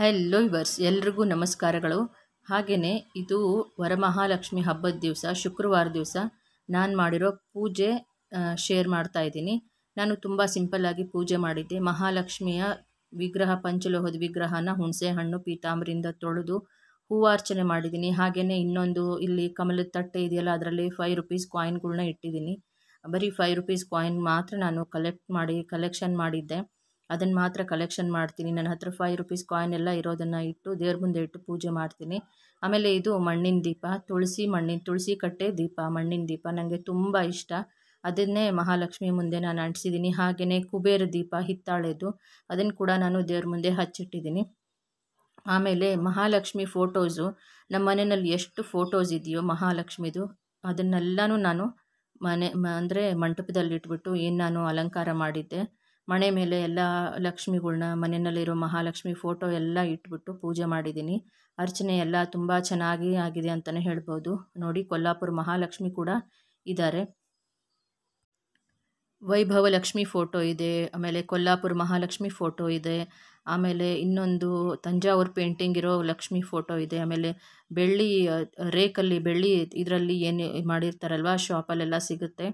hello yours ಎಲ್ರಿಗೂ ನಮಸ್ಕಾರಗಳು ಹಾಗೆಯೇ ಇದು ವರಮಹಾಲಕ್ಷ್ಮಿ ಹಬ್ಬದ ದಿವಸ ಶುಕ್ರವಾರ ದಿವಸ ನಾನು ಮಾಡಿರೋ ಪೂಜೆ ಶೇರ್ ಮಾಡ್ತಾ ಇದ್ದೀನಿ ನಾನು ತುಂಬ ಸಿಂಪಲ್ಲಾಗಿ ಪೂಜೆ ಮಾಡಿದ್ದೆ ಮಹಾಲಕ್ಷ್ಮಿಯ ವಿಗ್ರಹ ಪಂಚಲೋಹದ ವಿಗ್ರಹನ ಹುಣಸೆ ಹಣ್ಣು ಪೀತಾಂಬರಿಂದ ತೊಳೆದು ಹೂವಾರ್ಚನೆ ಮಾಡಿದ್ದೀನಿ ಹಾಗೆಯೇ ಇನ್ನೊಂದು ಇಲ್ಲಿ ಕಮಲದ ತಟ್ಟೆ ಇದೆಯಲ್ಲ ಅದರಲ್ಲಿ ಫೈವ್ ರುಪೀಸ್ ಕಾಯಿನ್ಗಳನ್ನ ಇಟ್ಟಿದ್ದೀನಿ ಬರೀ ಫೈವ್ ರುಪೀಸ್ ಕಾಯಿನ್ ಮಾತ್ರ ನಾನು ಕಲೆಕ್ಟ್ ಮಾಡಿ ಕಲೆಕ್ಷನ್ ಮಾಡಿದ್ದೆ ಅದನ್ನು ಮಾತ್ರ ಕಲೆಕ್ಷನ್ ಮಾಡ್ತೀನಿ ನನ್ನ ಹತ್ರ ಫೈವ್ ರುಪೀಸ್ ಕಾಯಿನ್ ಎಲ್ಲ ಇರೋದನ್ನು ಇಟ್ಟು ದೇವ್ರ ಮುಂದೆ ಇಟ್ಟು ಪೂಜೆ ಮಾಡ್ತೀನಿ ಆಮೇಲೆ ಇದು ಮಣ್ಣಿನ ದೀಪ ತುಳಸಿ ಮಣ್ಣಿನ ತುಳಸಿ ಕಟ್ಟೆ ದೀಪ ಮಣ್ಣಿನ ದೀಪ ನನಗೆ ತುಂಬ ಇಷ್ಟ ಅದನ್ನೇ ಮಹಾಲಕ್ಷ್ಮಿ ಮುಂದೆ ನಾನು ಅಂಟಿಸಿದ್ದೀನಿ ಹಾಗೆಯೇ ಕುಬೇರ ದೀಪ ಹಿತ್ತಾಳೆದು ಅದನ್ನು ಕೂಡ ನಾನು ದೇವ್ರ ಮುಂದೆ ಹಚ್ಚಿಟ್ಟಿದ್ದೀನಿ ಆಮೇಲೆ ಮಹಾಲಕ್ಷ್ಮಿ ಫೋಟೋಸು ನಮ್ಮ ಮನೆಯಲ್ಲಿ ಎಷ್ಟು ಫೋಟೋಸ್ ಇದೆಯೋ ಮಹಾಲಕ್ಷ್ಮಿದು ಅದನ್ನೆಲ್ಲನೂ ನಾನು ಮನೆ ಅಂದರೆ ಮಂಟಪದಲ್ಲಿಟ್ಬಿಟ್ಟು ಏನು ನಾನು ಅಲಂಕಾರ ಮಾಡಿದ್ದೆ ಮಣೆ ಮೇಲೆ ಎಲ್ಲ ಲಕ್ಷ್ಮಿಗಳ್ನ ಮನೆಯಲ್ಲಿರೋ ಮಹಾಲಕ್ಷ್ಮಿ ಫೋಟೋ ಎಲ್ಲ ಇಟ್ಬಿಟ್ಟು ಪೂಜೆ ಮಾಡಿದ್ದೀನಿ ಅರ್ಚನೆ ಎಲ್ಲ ತುಂಬ ಚೆನ್ನಾಗಿ ಆಗಿದೆ ಅಂತಲೇ ಹೇಳ್ಬೋದು ನೋಡಿ ಕೊಲ್ಲಾಪುರ ಮಹಾಲಕ್ಷ್ಮಿ ಕೂಡ ಇದ್ದಾರೆ ವೈಭವ ಲಕ್ಷ್ಮಿ ಫೋಟೋ ಇದೆ ಆಮೇಲೆ ಕೊಲ್ಲಾಪುರ ಮಹಾಲಕ್ಷ್ಮಿ ಫೋಟೋ ಇದೆ ಆಮೇಲೆ ಇನ್ನೊಂದು ತಂಜಾವೂರು ಪೇಂಟಿಂಗ್ ಇರೋ ಲಕ್ಷ್ಮಿ ಫೋಟೋ ಇದೆ ಆಮೇಲೆ ಬೆಳ್ಳಿ ರೇಕಲ್ಲಿ ಬೆಳ್ಳಿ ಇದರಲ್ಲಿ ಏನು ಮಾಡಿರ್ತಾರಲ್ವ ಶಾಪಲ್ಲೆಲ್ಲ ಸಿಗುತ್ತೆ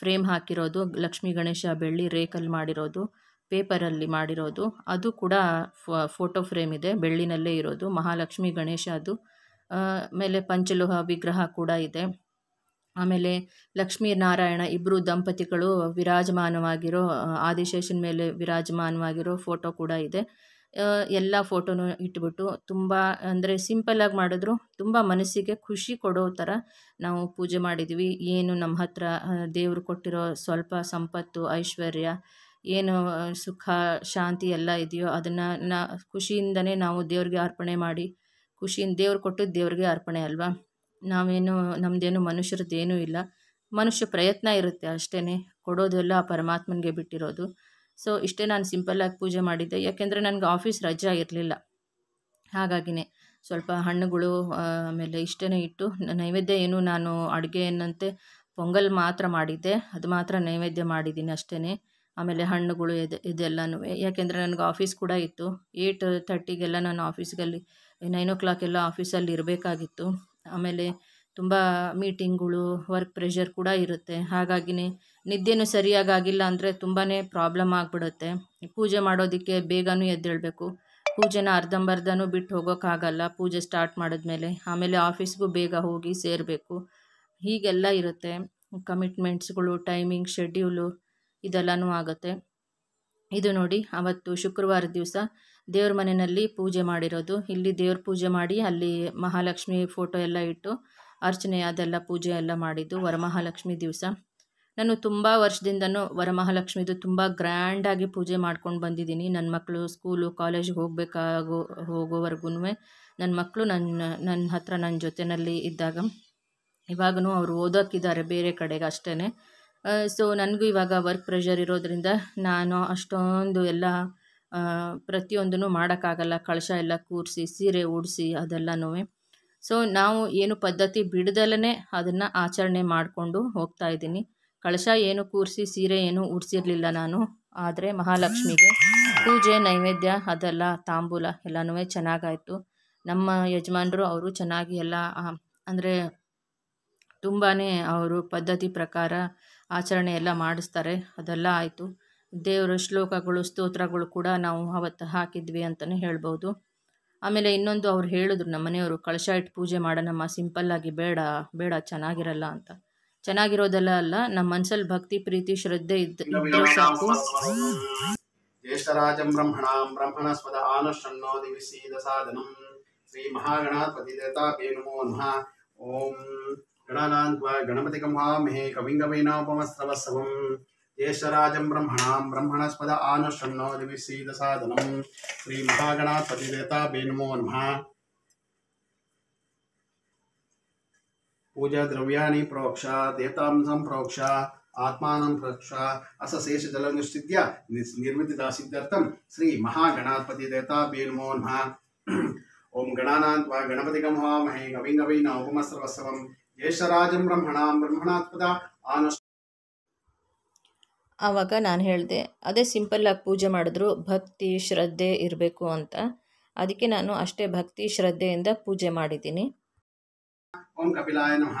ಫ್ರೇಮ್ ಹಾಕಿರೋದು ಲಕ್ಷ್ಮೀ ಗಣೇಶ ಬೆಳ್ಳಿ ರೇಖಲ್ಲಿ ಮಾಡಿರೋದು ಪೇಪರಲ್ಲಿ ಮಾಡಿರೋದು ಅದು ಕೂಡ ಫೋಟೋ ಫ್ರೇಮ್ ಇದೆ ಬೆಳ್ಳಿನಲ್ಲೇ ಇರೋದು ಮಹಾಲಕ್ಷ್ಮಿ ಗಣೇಶ ಅದು ಆಮೇಲೆ ಪಂಚಲೋಹ ವಿಗ್ರಹ ಕೂಡ ಇದೆ ಆಮೇಲೆ ಲಕ್ಷ್ಮೀ ನಾರಾಯಣ ಇಬ್ಬರು ದಂಪತಿಗಳು ವಿರಾಜಮಾನವಾಗಿರೋ ಆದಿಶೇಷನ ಮೇಲೆ ವಿರಾಜಮಾನವಾಗಿರೋ ಫೋಟೋ ಕೂಡ ಇದೆ ಎಲ್ಲ ಫೋಟೋನು ಇಟ್ಬಿಟ್ಟು ತುಂಬ ಅಂದರೆ ಸಿಂಪಲ್ಲಾಗಿ ಮಾಡಿದ್ರು ತುಂಬ ಮನಸ್ಸಿಗೆ ಖುಷಿ ಕೊಡೋ ಥರ ನಾವು ಪೂಜೆ ಮಾಡಿದ್ವಿ ಏನು ನಮ್ಮ ಹತ್ರ ದೇವರು ಕೊಟ್ಟಿರೋ ಸ್ವಲ್ಪ ಸಂಪತ್ತು ಐಶ್ವರ್ಯ ಏನು ಸುಖ ಶಾಂತಿ ಎಲ್ಲ ಇದೆಯೋ ಅದನ್ನು ನಾ ಖುಷಿಯಿಂದನೇ ನಾವು ದೇವ್ರಿಗೆ ಅರ್ಪಣೆ ಮಾಡಿ ಖುಷಿಯಿಂದ ದೇವ್ರು ಕೊಟ್ಟು ದೇವ್ರಿಗೆ ಅರ್ಪಣೆ ಅಲ್ವಾ ನಾವೇನು ನಮ್ಮದೇನು ಮನುಷ್ಯರದ್ದೇನೂ ಇಲ್ಲ ಮನುಷ್ಯ ಪ್ರಯತ್ನ ಇರುತ್ತೆ ಅಷ್ಟೇ ಕೊಡೋದೆಲ್ಲ ಆ ಪರಮಾತ್ಮನಿಗೆ ಬಿಟ್ಟಿರೋದು ಸೊ ಇಷ್ಟೇ ನಾನು ಸಿಂಪಲ್ಲಾಗಿ ಪೂಜೆ ಮಾಡಿದ್ದೆ ಯಾಕೆಂದರೆ ನನಗೆ ಆಫೀಸ್ ರಜೆ ಇರಲಿಲ್ಲ ಹಾಗಾಗಿನೇ ಸ್ವಲ್ಪ ಹಣ್ಣುಗಳು ಆಮೇಲೆ ಇಷ್ಟೇ ಇಟ್ಟು ನೈವೇದ್ಯ ಏನು ನಾನು ಅಡುಗೆ ಏನಂತೆ ಪೊಂಗಲ್ ಮಾತ್ರ ಮಾಡಿದ್ದೆ ಅದು ಮಾತ್ರ ನೈವೇದ್ಯ ಮಾಡಿದ್ದೀನಿ ಅಷ್ಟೇ ಆಮೇಲೆ ಹಣ್ಣುಗಳು ಇದೆ ಇದೆಲ್ಲನೂ ಯಾಕೆಂದರೆ ನನಗೆ ಆಫೀಸ್ ಕೂಡ ಇತ್ತು ಏಯ್ಟ್ ತರ್ಟಿಗೆಲ್ಲ ನಾನು ಆಫೀಸ್ಗಲ್ಲಿ ನೈನ್ ಓ ಕ್ಲಾಕೆಲ್ಲ ಆಫೀಸಲ್ಲಿ ಇರಬೇಕಾಗಿತ್ತು ಆಮೇಲೆ ತುಂಬ ಮೀಟಿಂಗ್ಗಳು ವರ್ಕ್ ಪ್ರೆಷರ್ ಕೂಡ ಇರುತ್ತೆ ಹಾಗಾಗಿನೇ ನಿದ್ದೆನೂ ಸರಿಯಾಗಿ ಆಗಿಲ್ಲ ಅಂದರೆ ತುಂಬಾ ಪ್ರಾಬ್ಲಮ್ ಆಗಿಬಿಡುತ್ತೆ ಪೂಜೆ ಮಾಡೋದಕ್ಕೆ ಬೇಗನೂ ಎದ್ದೇಳಬೇಕು ಪೂಜೆನ ಅರ್ಧಂಬರ್ಧನೂ ಬಿಟ್ಟು ಹೋಗೋಕ್ಕಾಗಲ್ಲ ಪೂಜೆ ಸ್ಟಾರ್ಟ್ ಮಾಡಿದ್ಮೇಲೆ ಆಮೇಲೆ ಆಫೀಸ್ಗೂ ಬೇಗ ಹೋಗಿ ಸೇರಬೇಕು ಹೀಗೆಲ್ಲ ಇರುತ್ತೆ ಕಮಿಟ್ಮೆಂಟ್ಸ್ಗಳು ಟೈಮಿಂಗ್ ಶೆಡ್ಯೂಲು ಇದೆಲ್ಲನೂ ಆಗುತ್ತೆ ಇದು ನೋಡಿ ಅವತ್ತು ಶುಕ್ರವಾರ ದಿವಸ ದೇವ್ರ ಮನೆಯಲ್ಲಿ ಪೂಜೆ ಮಾಡಿರೋದು ಇಲ್ಲಿ ದೇವ್ರ ಪೂಜೆ ಮಾಡಿ ಅಲ್ಲಿ ಮಹಾಲಕ್ಷ್ಮಿ ಫೋಟೋ ಎಲ್ಲ ಇಟ್ಟು ಅರ್ಚನೆ ಅದೆಲ್ಲ ಪೂಜೆ ಎಲ್ಲ ಮಾಡಿದ್ದು ವರಮಹಾಲಕ್ಷ್ಮಿ ದಿವಸ ನಾನು ತುಂಬ ವರ್ಷದಿಂದನೂ ವರಮಹಾಲಕ್ಷ್ಮಿದು ತುಂಬ ಗ್ರ್ಯಾಂಡಾಗಿ ಪೂಜೆ ಮಾಡ್ಕೊಂಡು ಬಂದಿದ್ದೀನಿ ನನ್ನ ಮಕ್ಕಳು ಸ್ಕೂಲು ಕಾಲೇಜಿಗೆ ಹೋಗಬೇಕಾಗೋ ಹೋಗೋವರೆಗೂ ನನ್ನ ಮಕ್ಕಳು ನನ್ನ ನನ್ನ ಹತ್ರ ನನ್ನ ಜೊತೆಯಲ್ಲಿ ಇದ್ದಾಗ ಇವಾಗೂ ಅವರು ಓದೋಕ್ಕಿದ್ದಾರೆ ಬೇರೆ ಕಡೆಗೆ ಅಷ್ಟೇ ಸೊ ನನಗೂ ಇವಾಗ ವರ್ಕ್ ಪ್ರೆಷರ್ ಇರೋದರಿಂದ ನಾನು ಅಷ್ಟೊಂದು ಎಲ್ಲ ಪ್ರತಿಯೊಂದನ್ನು ಮಾಡೋಕ್ಕಾಗಲ್ಲ ಕಳಶ ಎಲ್ಲ ಕೂರಿಸಿ ಸೀರೆ ಉಡಿಸಿ ಅದೆಲ್ಲನೂ ಸೊ ನಾವು ಏನು ಪದ್ಧತಿ ಬಿಡದಲ್ಲೇ ಅದನ್ನು ಆಚರಣೆ ಮಾಡಿಕೊಂಡು ಹೋಗ್ತಾ ಇದ್ದೀನಿ ಕಳಶ ಏನು ಕೂರಿಸಿ ಸೀರೆ ಏನು ಉಡಿಸಿರಲಿಲ್ಲ ನಾನು ಆದರೆ ಮಹಾಲಕ್ಷ್ಮಿಗೆ ಪೂಜೆ ನೈವೇದ್ಯ ಅದೆಲ್ಲ ತಾಂಬೂಲ ಎಲ್ಲನೂ ಚೆನ್ನಾಗಾಯಿತು ನಮ್ಮ ಯಜಮಾನರು ಅವರು ಚೆನ್ನಾಗಿ ಎಲ್ಲ ಅಂದರೆ ತುಂಬಾ ಅವರು ಪದ್ಧತಿ ಪ್ರಕಾರ ಆಚರಣೆ ಎಲ್ಲ ಮಾಡಿಸ್ತಾರೆ ಅದೆಲ್ಲ ಆಯಿತು ದೇವರ ಶ್ಲೋಕಗಳು ಸ್ತೋತ್ರಗಳು ಕೂಡ ನಾವು ಅವತ್ತು ಹಾಕಿದ್ವಿ ಅಂತಲೇ ಹೇಳ್ಬೋದು ಆಮೇಲೆ ಇನ್ನೊಂದು ಅವ್ರು ಹೇಳಿದ್ರು ನಮ್ಮ ಮನೆಯವರು ಕಳಶ ಇಟ್ಟು ಪೂಜೆ ಮಾಡೋಣಮ್ಮ ಸಿಂಪಲ್ಲಾಗಿ ಬೇಡ ಬೇಡ ಚೆನ್ನಾಗಿರಲ್ಲ ಅಂತ ಚೆನ್ನಾಗಿರೋದೆಲ್ಲ ಅಲ್ಲ ನಮ್ಮ ಮನಸ್ಸಲ್ಲಿ ಭಕ್ತಿ ಪ್ರೀತಿ ಶ್ರದ್ಧೆ ಇದ್ದ ಸಾಕು ಜ್ಯೇಷ್ಠರಾಜಂ ಬ್ರಹ್ಮಣಾಂ ಬ್ರಹ್ಮಣಸ್ಪದ ಆನುಷಣ್ಣೋ ದಿವಿಸೀದ ಸಾಧನಂ ಶ್ರೀ ಮಹಾಗಣಾಧಿಪತಿ ದೇವತಾಭ್ಯೇ ನಮೋ ನಮಃ ಓಂ ಗಣನಾಧ್ವಾ ಗಣಪತಿ ಕಂಹಾಮಹೇ ಕವಿಂಗವೈನಾಪಮಸ್ರವಸವಂ ಜ್ಯೇಷ್ಠರಾಜಂ ಬ್ರಹ್ಮಣಾಂ ಬ್ರಹ್ಮಣಸ್ಪದ ಆನುಷಣ್ಣೋ ದಿವಿಸೀದ ಸಾಧನಂ ಶ್ರೀ ಮಹಾಗಣಾಧಿಪತಿ ದೇವತಾಭ್ಯೇ ನಮೋ ನಮಃ ಪೂಜಾ ದ್ರವ್ಯಾನಿ ಪ್ರೋಕ್ಷ ದೇತಾಂಸಂ ಪ್ರೋಕ್ಷ ಆತ್ಮಾನಂ ಪ್ರೋಕ್ಷ ಅಸ ಶೇಷ ಜಲನುಸ್ಥಿತ್ಯ ನಿರ್ಮಿತ ಸಿದ್ಧರ್ಥಂ ಶ್ರೀ ಮಹಾಗಣಾಧಿಪತಿ ದೇತಾ ಬೀರ್ಮೋನ್ಹ ಓಂ ವಾ ಗಣಪತಿ ಗಮಹಾಮಹೇ ನವೀನ ಉಪಮಸ್ರವಸ್ರವಂ ಯೇಶರಾಜ ಬ್ರಹ್ಮಣಾಂ ಬ್ರಹ್ಮಣಾತ್ಪದ ಆನುಷ್ ಆವಾಗ ನಾನು ಹೇಳಿದೆ ಅದೇ ಸಿಂಪಲ್ಲಾಗಿ ಪೂಜೆ ಮಾಡಿದ್ರು ಭಕ್ತಿ ಶ್ರದ್ಧೆ ಇರಬೇಕು ಅಂತ ಅದಕ್ಕೆ ನಾನು ಅಷ್ಟೇ ಭಕ್ತಿ ಶ್ರದ್ಧೆಯಿಂದ ಪೂಜೆ ಮಾಡಿದ್ದೀನಿ ओम कपिलाय नम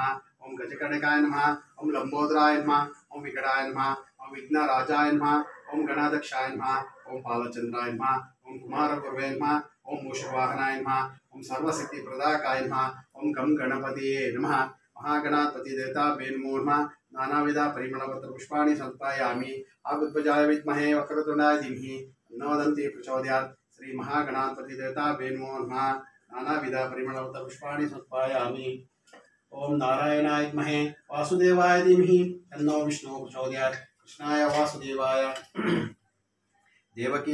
ओम गजकर्णिकाय नम ओम लंबोदराय नम ओम विकटाय नम ओम विघ्नराजाय नम ओम गणाध्यक्षाय नम ओम बालचंद्राय नम ओम पूर्वे नम ओम मूषवाहनाय नम ओम प्रदाकाय नम ओम गम गणपतिये नम महागणापतिदेवता वेणुमूर्म परिमल पत्र पुष्पाणि समर्पयामि आबुद्भुजाय विद्महे वक्रतुण्डाय धीमहि न वदन्ति प्रचोदयात् श्री महागणापतिदेवता वेणुमूर्म परिमल पत्र पुष्पाणि समर्पयामि ओम नारायणाय महे वासुदेवाय धीमहि तन्नो विष्णु प्रचोदयात् कृष्णाय वासुदेवाय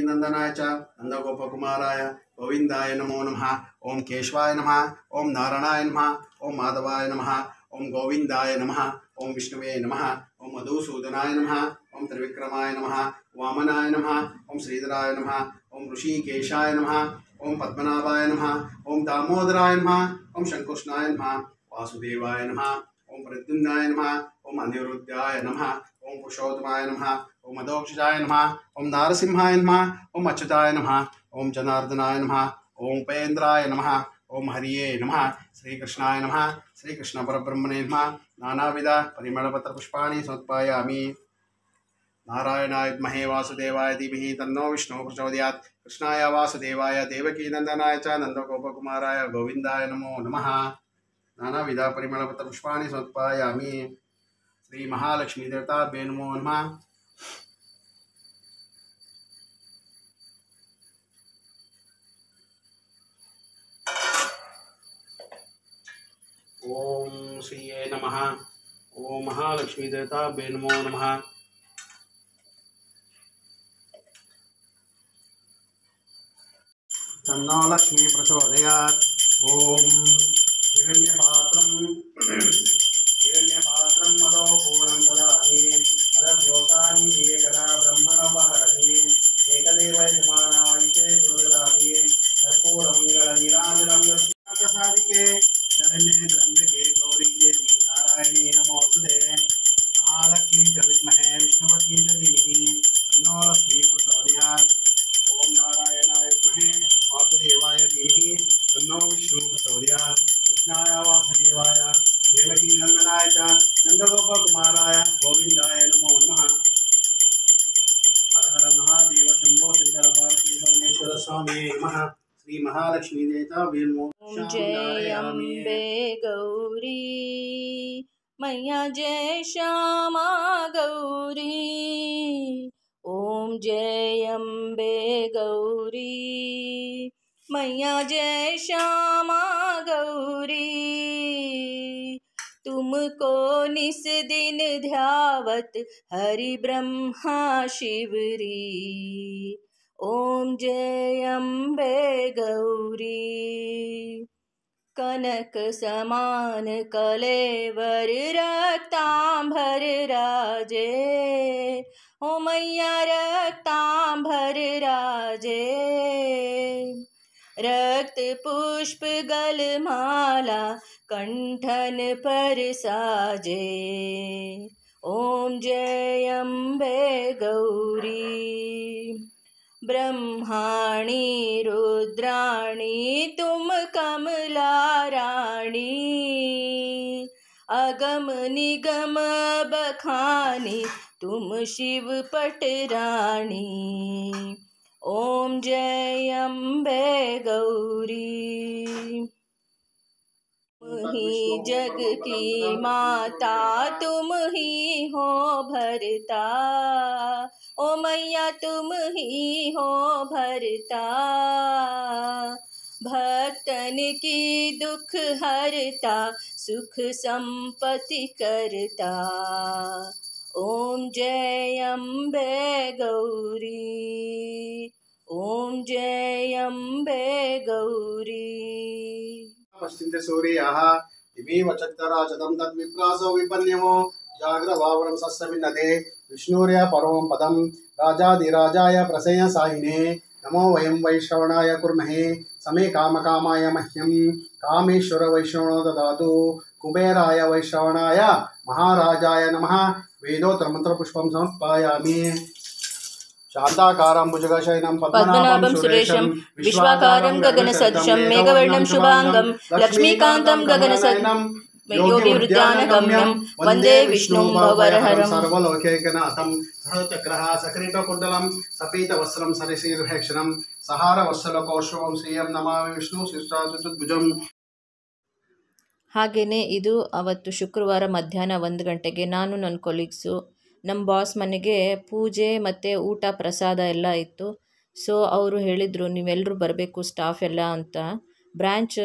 नंदनाय च नंदगोपकुमाराय गोविंदाय नमो नमः ओम केशवाय नमः ओम नारायणाय नमः ओम माधवाय नमः ओम गोविंदाय नमः ओम विष्णुवे नमः ओम मधुसूदनाय नमः ओम त्रिविक्रमाय नमः वामनाय नमः ओम श्रीधराय नमः ओम ऋषिकेशाय नमः ओम पद्मनाभाय नमः ओम दामोदराय नमः ओम शंकुष्णाय नमः वासुदेवाय नम ओम प्रद्युम्नाय नम ओम अनिरुद्धाय नम ओम पुरुषोत्तमाय नम ओम अदोक्षजाय नम ओम नारसिंहाय नम ओम अच्युताय नम ओम जनार्दनाय नम ओम उपेन्द्राय नम ओम हरिये नम श्रीकृष्णाय नम परब्रह्मणे नम नानाविध परिमलपत्रपुष्पाणि समर्पयामि नारायणाय विद्महे वासुदेवाय धीमहि तन्नो विष्णु प्रचोदयात् कृष्णाय वासुदेवाय नंदनाय च नंदगोपकुमाराय गोविंदाय नमो नमः नानाविध परिमళपत्र पुष्पाणि समर्पयामि श्री महालक्ष्मी देवता बेनुमो नमः ओम श्री नम ओम महालक्ष्मी देवता बेनमो नमः तन्नो लक्ष्मी प्रचोदयात् ओम हिरण्यपात्रम् हिरण्यपात्रं मदोपूर्णं हर महादेव शंभो शंकर पार्वती परमेश्वर स्वामी नमः श्री महालक्ष्मी देता जय अम्बे गौरी मैया जय श्यामा गौरी ओम जय अम्बे गौरी मैया जय श्यामा गौरी तुमको निस दिन ध्यावत हरि ब्रह्मा शिवरी ओम जय अम्बे गौरी कनक समान कलेवर रक्ताम्भर राजे ओ मैया रक्ताम्भर राजे रक्त पुष्प गल माला कंठन पर साजे ओम जय अम्बे गौरी ब्रह्माणि रुद्राणी तुम कमला राणी अगम निगम बखानी तुम शिव पटराणी ओम जय अम्बे गौरी तुम ही जग की माता तुम ही हो भरता ओ मैया तुम ही हो भरता भक्तन की दुख हरता सुख संपत्ति करता ओम जय अम्बे गौरी ओम जय अम्बे गौरी पश्चिन्ते सूर्याः इमे वचत्करा चतं तद्विप्रासो विपन्यमो जाग्रभावनं सस्समिन्नते विष्णुर्य परम पदम राजाधिराजाय प्रसयसायिने नमो वयम वैश्रवणाय कुर्महे समे कामकामाय मह्यम कामेश्वर वैश्रवणो ददातु कुबेराय वैश्रवणाय महाराजाय नमः वेदोतमन्त्रपुष्पं समर्पयामि शान्ताकारम्बुजगशयनं पद्मनाभं सुरेशं विश्वाकारं गगनसदृशं मेघवर्णं शुभाङ्गं लक्ष्मीकान्तं गगनसदनं योगिवृद्धानगम्यं वन्दे विष्णुं भवरहरं सर्वलोकैकनाथं धनुचक्रः सकृतकुण्डलं सपीतवस्त्रं सरिशीर्भेक्षणं सहारवत्सलकौशवं श्रियं नमामि विष्णुशिष्टाचतुर्भुजं ಹಾಗೆಯೇ ಇದು ಅವತ್ತು ಶುಕ್ರವಾರ ಮಧ್ಯಾಹ್ನ ಒಂದು ಗಂಟೆಗೆ ನಾನು ನನ್ನ ಕೊಲೀಗ್ಸು ನಮ್ಮ ಬಾಸ್ ಮನೆಗೆ ಪೂಜೆ ಮತ್ತು ಊಟ ಪ್ರಸಾದ ಎಲ್ಲ ಇತ್ತು ಸೊ ಅವರು ಹೇಳಿದರು ನೀವೆಲ್ಲರೂ ಬರಬೇಕು ಸ್ಟಾಫ್ ಎಲ್ಲ ಅಂತ ಬ್ರ್ಯಾಂಚ್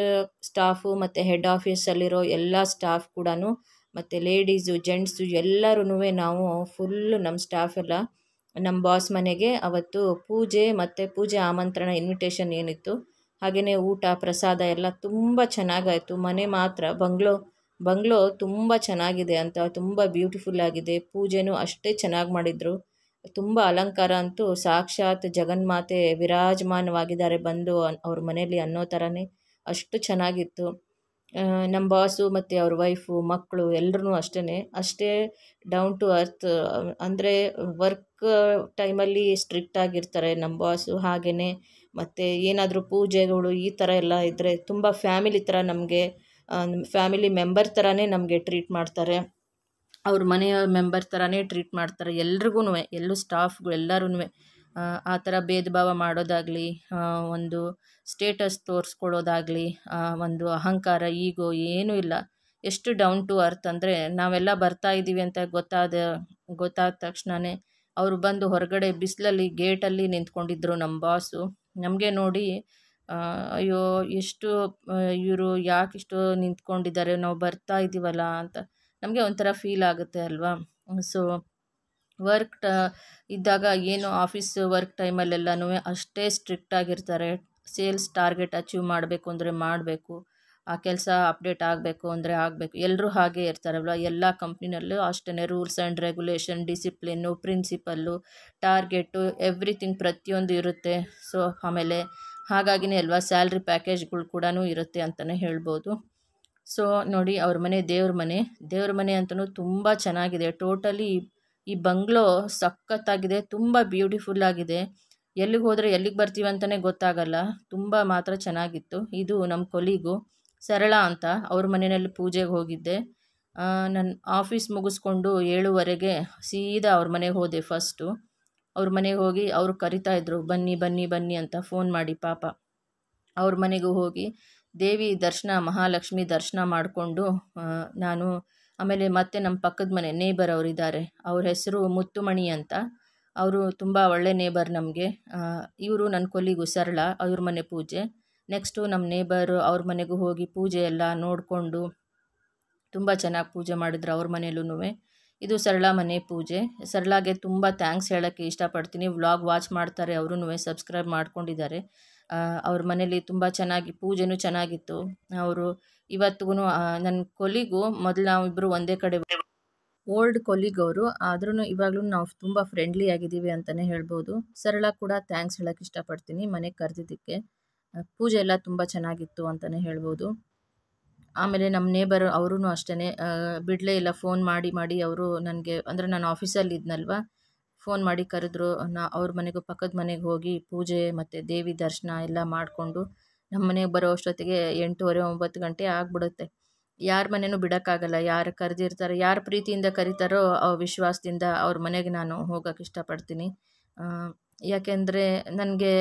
ಸ್ಟಾಫು ಮತ್ತು ಹೆಡ್ ಆಫೀಸಲ್ಲಿರೋ ಎಲ್ಲ ಸ್ಟಾಫ್ ಕೂಡ ಮತ್ತು ಲೇಡೀಸು ಜೆಂಟ್ಸು ಎಲ್ಲರೂ ನಾವು ಫುಲ್ಲು ನಮ್ಮ ಸ್ಟಾಫ್ ಎಲ್ಲ ನಮ್ಮ ಬಾಸ್ ಮನೆಗೆ ಅವತ್ತು ಪೂಜೆ ಮತ್ತು ಪೂಜೆ ಆಮಂತ್ರಣ ಇನ್ವಿಟೇಷನ್ ಏನಿತ್ತು ಹಾಗೆಯೇ ಊಟ ಪ್ರಸಾದ ಎಲ್ಲ ತುಂಬ ಚೆನ್ನಾಗಾಯಿತು ಮನೆ ಮಾತ್ರ ಬಂಗ್ಲೋ ಬಂಗ್ಲೋ ತುಂಬ ಚೆನ್ನಾಗಿದೆ ಅಂತ ತುಂಬ ಬ್ಯೂಟಿಫುಲ್ ಆಗಿದೆ ಪೂಜೆಯೂ ಅಷ್ಟೇ ಚೆನ್ನಾಗಿ ಮಾಡಿದರು ತುಂಬ ಅಲಂಕಾರ ಅಂತೂ ಸಾಕ್ಷಾತ್ ಜಗನ್ಮಾತೆ ವಿರಾಜಮಾನವಾಗಿದ್ದಾರೆ ಬಂದು ಅವ್ರ ಮನೆಯಲ್ಲಿ ಅನ್ನೋ ಥರನೇ ಅಷ್ಟು ಚೆನ್ನಾಗಿತ್ತು ನಮ್ಮ ಬಾಸು ಮತ್ತು ಅವ್ರ ವೈಫು ಮಕ್ಕಳು ಎಲ್ಲರೂ ಅಷ್ಟೇ ಅಷ್ಟೇ ಡೌನ್ ಟು ಅರ್ತ್ ಅಂದರೆ ವರ್ಕ್ ಟೈಮಲ್ಲಿ ಸ್ಟ್ರಿಕ್ಟ್ ಆಗಿರ್ತಾರೆ ನಮ್ಮ ಬಾಸು ಹಾಗೆಯೇ ಮತ್ತು ಏನಾದರೂ ಪೂಜೆಗಳು ಈ ಥರ ಎಲ್ಲ ಇದ್ದರೆ ತುಂಬ ಫ್ಯಾಮಿಲಿ ಥರ ನಮಗೆ ಫ್ಯಾಮಿಲಿ ಮೆಂಬರ್ ಥರನೇ ನಮಗೆ ಟ್ರೀಟ್ ಮಾಡ್ತಾರೆ ಅವ್ರ ಮನೆಯ ಮೆಂಬರ್ ಥರನೇ ಟ್ರೀಟ್ ಮಾಡ್ತಾರೆ ಎಲ್ರಿಗೂ ಎಲ್ಲೂ ಸ್ಟಾಫ್ಗಳು ಎಲ್ಲರೂ ಆ ಥರ ಭೇದ ಭಾವ ಮಾಡೋದಾಗಲಿ ಒಂದು ಸ್ಟೇಟಸ್ ತೋರಿಸ್ಕೊಳ್ಳೋದಾಗಲಿ ಒಂದು ಅಹಂಕಾರ ಈಗೋ ಏನೂ ಇಲ್ಲ ಎಷ್ಟು ಡೌನ್ ಟು ಅರ್ತ್ ಅಂದರೆ ನಾವೆಲ್ಲ ಬರ್ತಾ ಇದ್ದೀವಿ ಅಂತ ಗೊತ್ತಾದ ಗೊತ್ತಾದ ತಕ್ಷಣವೇ ಅವರು ಬಂದು ಹೊರಗಡೆ ಬಿಸಿಲಲ್ಲಿ ಗೇಟಲ್ಲಿ ನಿಂತ್ಕೊಂಡಿದ್ರು ನಮ್ಮ ಬಾಸು ನಮಗೆ ನೋಡಿ ಅಯ್ಯೋ ಎಷ್ಟು ಇವರು ಯಾಕೆ ಇಷ್ಟು ನಿಂತ್ಕೊಂಡಿದ್ದಾರೆ ನಾವು ಬರ್ತಾ ಇದ್ದೀವಲ್ಲ ಅಂತ ನಮಗೆ ಒಂಥರ ಫೀಲ್ ಆಗುತ್ತೆ ಅಲ್ವಾ ಸೊ ವರ್ಕ್ ಟ ಇದ್ದಾಗ ಏನು ಆಫೀಸ್ ವರ್ಕ್ ಟೈಮಲ್ಲೆಲ್ಲನೂ ಅಷ್ಟೇ ಸ್ಟ್ರಿಕ್ಟಾಗಿರ್ತಾರೆ ಸೇಲ್ಸ್ ಟಾರ್ಗೆಟ್ ಅಚೀವ್ ಮಾಡಬೇಕು ಅಂದರೆ ಮಾಡಬೇಕು ಆ ಕೆಲಸ ಅಪ್ಡೇಟ್ ಆಗಬೇಕು ಅಂದರೆ ಆಗಬೇಕು ಎಲ್ಲರೂ ಹಾಗೆ ಇರ್ತಾರಲ್ವ ಎಲ್ಲ ಕಂಪ್ನಿನಲ್ಲೂ ಅಷ್ಟೇ rules and regulation discipline principle target everything ಪ್ರತಿಯೊಂದು ಇರುತ್ತೆ ಸೊ ಆಮೇಲೆ ಹಾಗಾಗಿನೇ ಅಲ್ವಾ ಸ್ಯಾಲ್ರಿ ಪ್ಯಾಕೇಜ್ಗಳು ಕೂಡ ಇರುತ್ತೆ ಅಂತಲೇ ಹೇಳ್ಬೋದು ಸೊ ನೋಡಿ ಅವ್ರ ಮನೆ ದೇವ್ರ ಮನೆ ದೇವ್ರ ಮನೆ ಅಂತಲೂ ತುಂಬ ಚೆನ್ನಾಗಿದೆ ಟೋಟಲಿ ಈ ಬಂಗ್ಲೋ ಸಖತ್ತಾಗಿದೆ ತುಂಬ ಬ್ಯೂಟಿಫುಲ್ ಆಗಿದೆ ಎಲ್ಲಿಗೆ ಹೋದರೆ ಎಲ್ಲಿಗೆ ಬರ್ತೀವಿ ಅಂತಲೇ ಗೊತ್ತಾಗಲ್ಲ ತುಂಬ ಮಾತ್ರ ಚೆನ್ನಾಗಿತ್ತು ಇದು ನಮ್ಮ ಕೊಲಿಗು ಸರಳ ಅಂತ ಅವ್ರ ಮನೆಯಲ್ಲಿ ಪೂಜೆಗೆ ಹೋಗಿದ್ದೆ ನನ್ನ ಆಫೀಸ್ ಮುಗಿಸ್ಕೊಂಡು ಏಳುವರೆಗೆ ಸೀದಾ ಅವ್ರ ಮನೆಗೆ ಹೋದೆ ಫಸ್ಟು ಅವ್ರ ಮನೆಗೆ ಹೋಗಿ ಅವರು ಕರಿತಾಯಿದ್ರು ಬನ್ನಿ ಬನ್ನಿ ಬನ್ನಿ ಅಂತ ಫೋನ್ ಮಾಡಿ ಪಾಪ ಅವ್ರ ಮನೆಗೂ ಹೋಗಿ ದೇವಿ ದರ್ಶನ ಮಹಾಲಕ್ಷ್ಮಿ ದರ್ಶನ ಮಾಡಿಕೊಂಡು ನಾನು ಆಮೇಲೆ ಮತ್ತೆ ನಮ್ಮ ಪಕ್ಕದ ಮನೆ ನೇಬರ್ ಅವರಿದ್ದಾರೆ ಅವ್ರ ಹೆಸರು ಮುತ್ತುಮಣಿ ಅಂತ ಅವರು ತುಂಬ ಒಳ್ಳೆ ನೇಬರ್ ನಮಗೆ ಇವರು ನನ್ನ ಕೊಲ್ಲಿಗೂ ಸರಳ ಅವ್ರ ಮನೆ ಪೂಜೆ ನೆಕ್ಸ್ಟು ನಮ್ಮ ನೇಬರು ಅವ್ರ ಮನೆಗೂ ಹೋಗಿ ಪೂಜೆ ಎಲ್ಲ ನೋಡಿಕೊಂಡು ತುಂಬ ಚೆನ್ನಾಗಿ ಪೂಜೆ ಮಾಡಿದ್ರು ಅವ್ರ ಮನೆಯಲ್ಲೂ ಇದು ಸರಳ ಮನೆ ಪೂಜೆ ಸರಳಾಗೆ ತುಂಬ ಥ್ಯಾಂಕ್ಸ್ ಹೇಳೋಕ್ಕೆ ಇಷ್ಟಪಡ್ತೀನಿ ವ್ಲಾಗ್ ವಾಚ್ ಮಾಡ್ತಾರೆ ಅವರೂ ಸಬ್ಸ್ಕ್ರೈಬ್ ಮಾಡ್ಕೊಂಡಿದ್ದಾರೆ ಅವ್ರ ಮನೇಲಿ ತುಂಬ ಚೆನ್ನಾಗಿ ಪೂಜೆನೂ ಚೆನ್ನಾಗಿತ್ತು ಅವರು ಇವತ್ತಿಗೂ ನನ್ನ ಕೊಲಿಗೂ ಮೊದಲು ನಾವಿಬ್ಬರು ಒಂದೇ ಕಡೆ ಓಲ್ಡ್ ಕೊಲೀಗ್ ಅವರು ಆದ್ರೂ ಇವಾಗಲೂ ನಾವು ತುಂಬ ಫ್ರೆಂಡ್ಲಿ ಆಗಿದ್ದೀವಿ ಅಂತಲೇ ಹೇಳ್ಬೋದು ಸರಳ ಕೂಡ ಥ್ಯಾಂಕ್ಸ್ ಹೇಳೋಕ್ಕೆ ಇಷ್ಟಪಡ್ತೀನಿ ಮನೆಗೆ ಕರೆದಿದ್ದಕ್ಕೆ ಪೂಜೆ ಎಲ್ಲ ತುಂಬ ಚೆನ್ನಾಗಿತ್ತು ಅಂತಲೇ ಹೇಳ್ಬೋದು ಆಮೇಲೆ ನಮ್ಮ ನೇಬರ್ ಅವರೂ ಅಷ್ಟೇ ಬಿಡಲೇ ಇಲ್ಲ ಫೋನ್ ಮಾಡಿ ಮಾಡಿ ಅವರು ನನಗೆ ಅಂದರೆ ನಾನು ಆಫೀಸಲ್ಲಿ ಇದ್ನಲ್ವ ಫೋನ್ ಮಾಡಿ ಕರೆದ್ರು ನಾ ಅವ್ರ ಮನೆಗೂ ಪಕ್ಕದ ಮನೆಗೆ ಹೋಗಿ ಪೂಜೆ ಮತ್ತು ದೇವಿ ದರ್ಶನ ಎಲ್ಲ ಮಾಡಿಕೊಂಡು ನಮ್ಮ ಮನೆಗೆ ಬರೋ ಅಷ್ಟೊತ್ತಿಗೆ ಎಂಟೂವರೆ ಒಂಬತ್ತು ಗಂಟೆ ಆಗಿಬಿಡುತ್ತೆ ಯಾರ ಮನೆಯೂ ಬಿಡೋಕ್ಕಾಗಲ್ಲ ಯಾರು ಕರೆದಿರ್ತಾರೆ ಯಾರ ಪ್ರೀತಿಯಿಂದ ಕರೀತಾರೋ ಅವ್ರ ವಿಶ್ವಾಸದಿಂದ ಅವ್ರ ಮನೆಗೆ ನಾನು ಹೋಗೋಕ್ಕೆ ಇಷ್ಟಪಡ್ತೀನಿ ಯಾಕೆಂದರೆ ನನಗೆ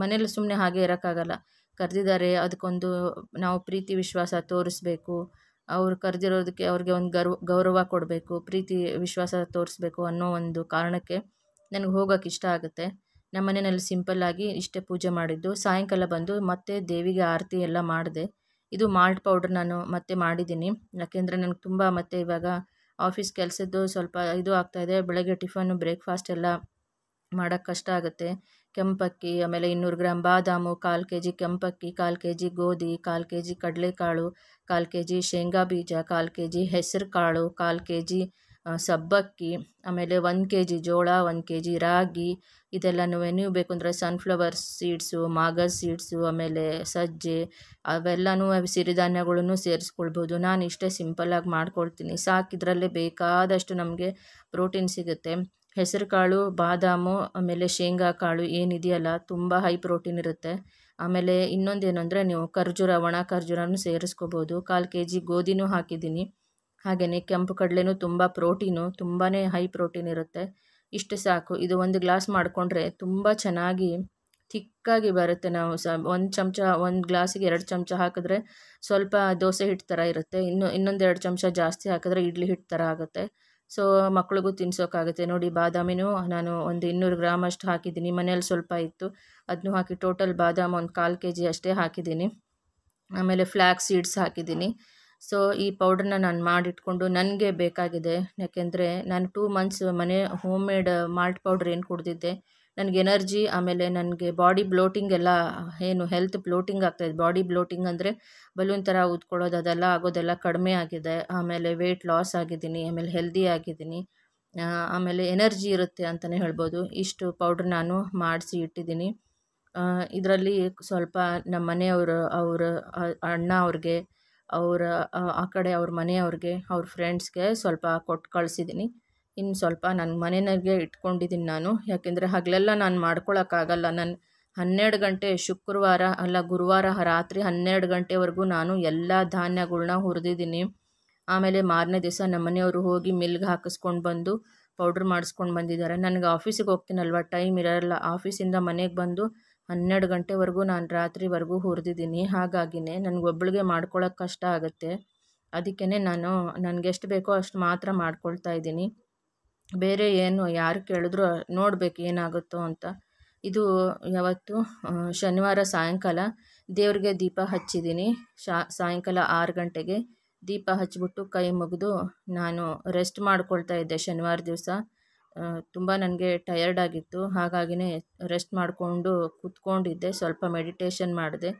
ಮನೇಲಿ ಸುಮ್ಮನೆ ಹಾಗೆ ಇರೋಕ್ಕಾಗಲ್ಲ ಕರೆದಿದ್ದಾರೆ ಅದಕ್ಕೊಂದು ನಾವು ಪ್ರೀತಿ ವಿಶ್ವಾಸ ತೋರಿಸ್ಬೇಕು ಅವ್ರು ಕರೆದಿರೋದಕ್ಕೆ ಅವ್ರಿಗೆ ಒಂದು ಗೌರವ ಕೊಡಬೇಕು ಪ್ರೀತಿ ವಿಶ್ವಾಸ ತೋರಿಸ್ಬೇಕು ಅನ್ನೋ ಒಂದು ಕಾರಣಕ್ಕೆ ನನಗೆ ಹೋಗೋಕ್ಕೆ ಇಷ್ಟ ಆಗುತ್ತೆ ನಮ್ಮ ಮನೆಯಲ್ಲಿ ಸಿಂಪಲ್ಲಾಗಿ ಇಷ್ಟೇ ಪೂಜೆ ಮಾಡಿದ್ದು ಸಾಯಂಕಾಲ ಬಂದು ಮತ್ತೆ ದೇವಿಗೆ ಆರತಿ ಎಲ್ಲ ಮಾಡಿದೆ ಇದು ಮಾಲ್ಟ್ ಪೌಡ್ರ್ ನಾನು ಮತ್ತೆ ಮಾಡಿದ್ದೀನಿ ಯಾಕೆಂದರೆ ನನಗೆ ತುಂಬ ಮತ್ತೆ ಇವಾಗ ಆಫೀಸ್ ಕೆಲಸದ್ದು ಸ್ವಲ್ಪ ಇದು ಆಗ್ತಾಯಿದೆ ಬೆಳಗ್ಗೆ ಟಿಫನ್ನು ಬ್ರೇಕ್ಫಾಸ್ಟ್ ಎಲ್ಲ ಮಾಡೋಕ್ಕೆ ಕಷ್ಟ ಆಗುತ್ತೆ ಕೆಂಪಕ್ಕಿ ಆಮೇಲೆ ಇನ್ನೂರು ಗ್ರಾಮ್ ಬಾದಾಮು ಕಾಲು ಕೆ ಜಿ ಕೆಂಪಕ್ಕಿ ಕಾಲು ಕೆ ಜಿ ಗೋಧಿ ಕಾಲು ಕೆ ಜಿ ಕಡಲೆಕಾಳು ಕಾಲು ಕೆ ಜಿ ಶೇಂಗಾ ಬೀಜ ಕಾಲು ಕೆ ಜಿ ಹೆಸರು ಕಾಳು ಕಾಲು ಕೆ ಜಿ ಸಬ್ಬಕ್ಕಿ ಆಮೇಲೆ ಒಂದು ಕೆ ಜಿ ಜೋಳ ಒಂದು ಕೆ ಜಿ ರಾಗಿ ಇದೆಲ್ಲನೂ ನೀವು ಬೇಕು ಅಂದರೆ ಸನ್ಫ್ಲವರ್ ಸೀಡ್ಸು ಮಾಗಜ್ ಸೀಡ್ಸು ಆಮೇಲೆ ಸಜ್ಜೆ ಅವೆಲ್ಲನೂ ಸಿರಿಧಾನ್ಯಗಳನ್ನು ಸೇರಿಸ್ಕೊಳ್ಬೋದು ನಾನು ಇಷ್ಟೇ ಸಿಂಪಲ್ಲಾಗಿ ಮಾಡ್ಕೊಳ್ತೀನಿ ಸಾಕಿದ್ರಲ್ಲೇ ಬೇಕಾದಷ್ಟು ನಮಗೆ ಪ್ರೋಟೀನ್ ಸಿಗುತ್ತೆ ಹೆಸರು ಕಾಳು ಬಾದಾಮು ಆಮೇಲೆ ಶೇಂಗಾ ಕಾಳು ಏನಿದೆಯಲ್ಲ ತುಂಬ ಹೈ ಪ್ರೋಟೀನ್ ಇರುತ್ತೆ ಆಮೇಲೆ ಇನ್ನೊಂದೇನು ಅಂದರೆ ನೀವು ಖರ್ಜೂರ ಒಣ ಖರ್ಜೂರನೂ ಸೇರಿಸ್ಕೋಬೋದು ಕಾಲು ಕೆ ಜಿ ಗೋಧಿನೂ ಹಾಕಿದ್ದೀನಿ ಹಾಗೆಯೇ ಕೆಂಪು ಕಡಲೆನೂ ತುಂಬ ಪ್ರೋಟೀನು ತುಂಬಾ ಹೈ ಪ್ರೋಟೀನ್ ಇರುತ್ತೆ ಇಷ್ಟು ಸಾಕು ಇದು ಒಂದು ಗ್ಲಾಸ್ ಮಾಡಿಕೊಂಡ್ರೆ ತುಂಬ ಚೆನ್ನಾಗಿ ತಿಕ್ಕಾಗಿ ಬರುತ್ತೆ ನಾವು ಸ ಒಂದು ಚಮಚ ಒಂದು ಗ್ಲಾಸಿಗೆ ಎರಡು ಚಮಚ ಹಾಕಿದ್ರೆ ಸ್ವಲ್ಪ ದೋಸೆ ಹಿಟ್ಟು ಥರ ಇರುತ್ತೆ ಇನ್ನು ಇನ್ನೊಂದು ಎರಡು ಚಮಚ ಜಾಸ್ತಿ ಹಾಕಿದ್ರೆ ಇಡ್ಲಿ ಹಿಟ್ಟು ಥರ ಆಗುತ್ತೆ ಸೊ ಮಕ್ಳಿಗೂ ತಿನ್ಸೋಕ್ಕಾಗುತ್ತೆ ನೋಡಿ ಬಾದಾಮಿನೂ ನಾನು ಒಂದು ಇನ್ನೂರು ಗ್ರಾಮ್ ಅಷ್ಟು ಹಾಕಿದ್ದೀನಿ ಮನೇಲಿ ಸ್ವಲ್ಪ ಇತ್ತು ಅದನ್ನು ಹಾಕಿ ಟೋಟಲ್ ಬಾದಾಮಿ ಒಂದು ಕಾಲು ಕೆ ಜಿ ಅಷ್ಟೇ ಹಾಕಿದ್ದೀನಿ ಆಮೇಲೆ ಫ್ಲ್ಯಾಕ್ ಸೀಡ್ಸ್ ಹಾಕಿದ್ದೀನಿ ಸೊ ಈ ಪೌಡ್ರನ್ನ ನಾನು ಮಾಡಿಟ್ಕೊಂಡು ನನಗೆ ಬೇಕಾಗಿದೆ ಯಾಕೆಂದರೆ ನಾನು ಟೂ ಮಂತ್ಸ್ ಮನೆ ಹೋಮ್ ಮೇಡ್ ಮಾಲ್ಟ್ ಪೌಡ್ರ್ ಏನು ಕುಡಿದಿದ್ದೆ ನನಗೆ ಎನರ್ಜಿ ಆಮೇಲೆ ನನಗೆ ಬಾಡಿ ಬ್ಲೋಟಿಂಗ್ ಎಲ್ಲ ಏನು ಹೆಲ್ತ್ ಬ್ಲೋಟಿಂಗ್ ಆಗ್ತಾಯಿದೆ ಬಾಡಿ ಬ್ಲೋಟಿಂಗ್ ಅಂದರೆ ಬಲೂನ್ ಥರ ಉದ್ಕೊಳ್ಳೋದು ಅದೆಲ್ಲ ಆಗೋದೆಲ್ಲ ಕಡಿಮೆ ಆಗಿದೆ ಆಮೇಲೆ ವೆಯ್ಟ್ ಲಾಸ್ ಆಗಿದ್ದೀನಿ ಆಮೇಲೆ ಹೆಲ್ದಿ ಆಗಿದ್ದೀನಿ ಆಮೇಲೆ ಎನರ್ಜಿ ಇರುತ್ತೆ ಅಂತಲೇ ಹೇಳ್ಬೋದು ಇಷ್ಟು ಪೌಡ್ರ್ ನಾನು ಮಾಡಿಸಿ ಇಟ್ಟಿದ್ದೀನಿ ಇದರಲ್ಲಿ ಸ್ವಲ್ಪ ನಮ್ಮ ಮನೆಯವರು ಅವರ ಅಣ್ಣ ಅವ್ರಿಗೆ ಅವರ ಆ ಕಡೆ ಅವ್ರ ಮನೆಯವ್ರಿಗೆ ಅವ್ರ ಫ್ರೆಂಡ್ಸ್ಗೆ ಸ್ವಲ್ಪ ಕೊಟ್ಟು ಕಳಿಸಿದ್ದೀನಿ ಇನ್ನು ಸ್ವಲ್ಪ ನನ್ನ ಮನೆನಾಗೆ ಇಟ್ಕೊಂಡಿದ್ದೀನಿ ನಾನು ಯಾಕೆಂದರೆ ಹಗಲೆಲ್ಲ ನಾನು ಮಾಡ್ಕೊಳ್ಳೋಕ್ಕಾಗಲ್ಲ ನನ್ನ ಹನ್ನೆರಡು ಗಂಟೆ ಶುಕ್ರವಾರ ಅಲ್ಲ ಗುರುವಾರ ರಾತ್ರಿ ಹನ್ನೆರಡು ಗಂಟೆವರೆಗೂ ನಾನು ಎಲ್ಲ ಧಾನ್ಯಗಳನ್ನ ಹುರಿದಿದ್ದೀನಿ ಆಮೇಲೆ ಮಾರನೇ ದಿವಸ ಮನೆಯವರು ಹೋಗಿ ಮಿಲ್ಗೆ ಹಾಕಿಸ್ಕೊಂಡು ಬಂದು ಪೌಡ್ರ್ ಮಾಡಿಸ್ಕೊಂಡು ಬಂದಿದ್ದಾರೆ ನನಗೆ ಆಫೀಸಿಗೆ ಹೋಗ್ತೀನಲ್ವ ಟೈಮ್ ಇರೋಲ್ಲ ಆಫೀಸಿಂದ ಮನೆಗೆ ಬಂದು ಹನ್ನೆರಡು ಗಂಟೆವರೆಗೂ ನಾನು ರಾತ್ರಿವರೆಗೂ ಹುರಿದಿದ್ದೀನಿ ಹಾಗಾಗಿನೇ ಒಬ್ಬಳಿಗೆ ಮಾಡ್ಕೊಳ್ಳೋಕೆ ಕಷ್ಟ ಆಗುತ್ತೆ ಅದಕ್ಕೇ ನಾನು ನನಗೆ ಎಷ್ಟು ಬೇಕೋ ಅಷ್ಟು ಮಾತ್ರ ಮಾಡ್ಕೊಳ್ತಾ ಇದ್ದೀನಿ ಬೇರೆ ಏನು ಯಾರು ಕೇಳಿದ್ರು ನೋಡಬೇಕು ಏನಾಗುತ್ತೋ ಅಂತ ಇದು ಯಾವತ್ತು ಶನಿವಾರ ಸಾಯಂಕಾಲ ದೇವರಿಗೆ ದೀಪ ಹಚ್ಚಿದ್ದೀನಿ ಶಾ ಸಾಯಂಕಾಲ ಆರು ಗಂಟೆಗೆ ದೀಪ ಹಚ್ಚಿಬಿಟ್ಟು ಕೈ ಮುಗಿದು ನಾನು ರೆಸ್ಟ್ ಮಾಡ್ಕೊಳ್ತಾ ಇದ್ದೆ ಶನಿವಾರ ದಿವಸ ತುಂಬ ನನಗೆ ಟಯರ್ಡ್ ಆಗಿತ್ತು ಹಾಗಾಗಿನೇ ರೆಸ್ಟ್ ಮಾಡಿಕೊಂಡು ಕೂತ್ಕೊಂಡಿದ್ದೆ ಸ್ವಲ್ಪ ಮೆಡಿಟೇಷನ್ ಮಾಡಿದೆ